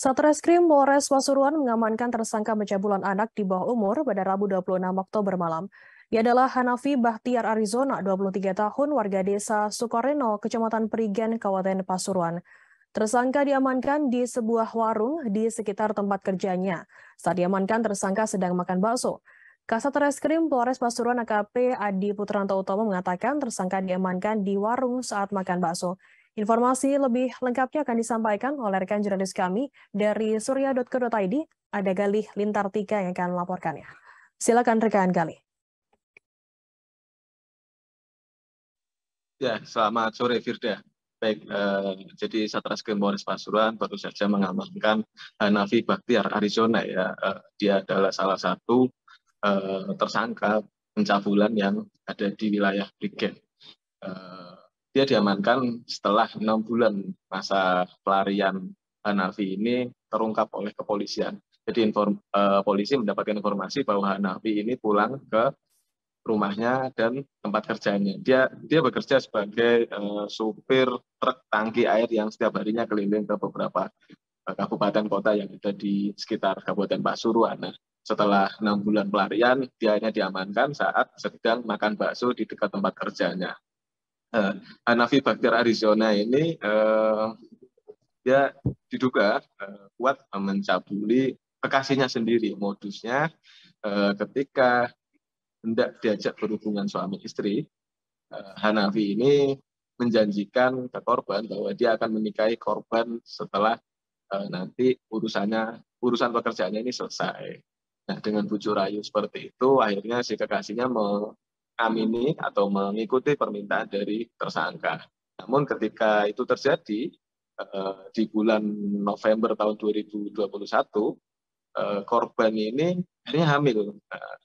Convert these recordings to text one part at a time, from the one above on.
Satreskrim Polres Pasuruan mengamankan tersangka pencabulan anak di bawah umur pada Rabu 26 Oktober malam. Ia adalah Hanafi Bahtiar Arizona, 23 tahun, warga desa Sukoreno, Kecamatan Perigen, Kabupaten Pasuruan. Tersangka diamankan di sebuah warung di sekitar tempat kerjanya. Saat diamankan, tersangka sedang makan bakso. Kasat Reskrim Polres Pasuruan AKP Adi Putranto Utomo mengatakan tersangka diamankan di warung saat makan bakso. Informasi lebih lengkapnya akan disampaikan oleh rekan jurnalis kami dari surya.co.id. Ada Galih Lintartika yang akan melaporkannya. Silakan rekan Galih. Ya, selamat sore Firda. Baik, eh, jadi Satreskrim Polres Pasuruan baru saja mengamankan eh, Nafi Baktiar Arizona ya. Eh, dia adalah salah satu eh, tersangka pencabulan yang ada di wilayah Brigen dia diamankan setelah enam bulan masa pelarian Hanafi ini terungkap oleh kepolisian. Jadi inform, eh, polisi mendapatkan informasi bahwa Hanafi ini pulang ke rumahnya dan tempat kerjanya. Dia dia bekerja sebagai eh, supir truk tangki air yang setiap harinya keliling ke beberapa eh, kabupaten kota yang ada di sekitar Kabupaten Pasuruan. Nah, setelah enam bulan pelarian, dia hanya diamankan saat sedang makan bakso di dekat tempat kerjanya uh, Hanafi Bakter Arizona ini uh, dia diduga uh, kuat mencabuli kekasihnya sendiri modusnya uh, ketika hendak diajak berhubungan suami istri uh, Hanafi ini menjanjikan ke korban bahwa dia akan menikahi korban setelah uh, nanti urusannya urusan pekerjaannya ini selesai. Nah, dengan bujur rayu seperti itu, akhirnya si kekasihnya mengamini atau mengikuti permintaan dari tersangka. Namun ketika itu terjadi eh, di bulan November tahun 2021, eh, korban ini hanya hamil. Eh,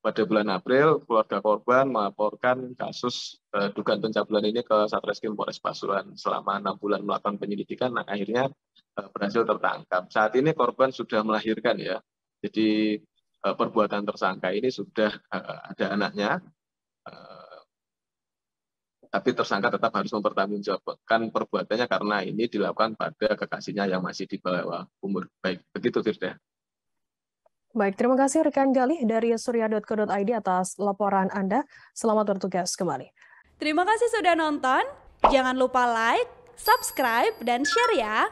pada bulan April, keluarga korban melaporkan kasus dugaan pencabulan ini ke Satreskrim Polres Pasuruan selama enam bulan melakukan penyelidikan, nah, akhirnya berhasil tertangkap. Saat ini korban sudah melahirkan ya, jadi perbuatan tersangka ini sudah ada anaknya tapi tersangka tetap harus mempertanggungjawabkan perbuatannya karena ini dilakukan pada kekasihnya yang masih di bawah umur. Baik, begitu Firda. Baik, terima kasih rekan Galih dari surya.co.id atas laporan Anda. Selamat bertugas kembali. Terima kasih sudah nonton. Jangan lupa like, subscribe, dan share ya.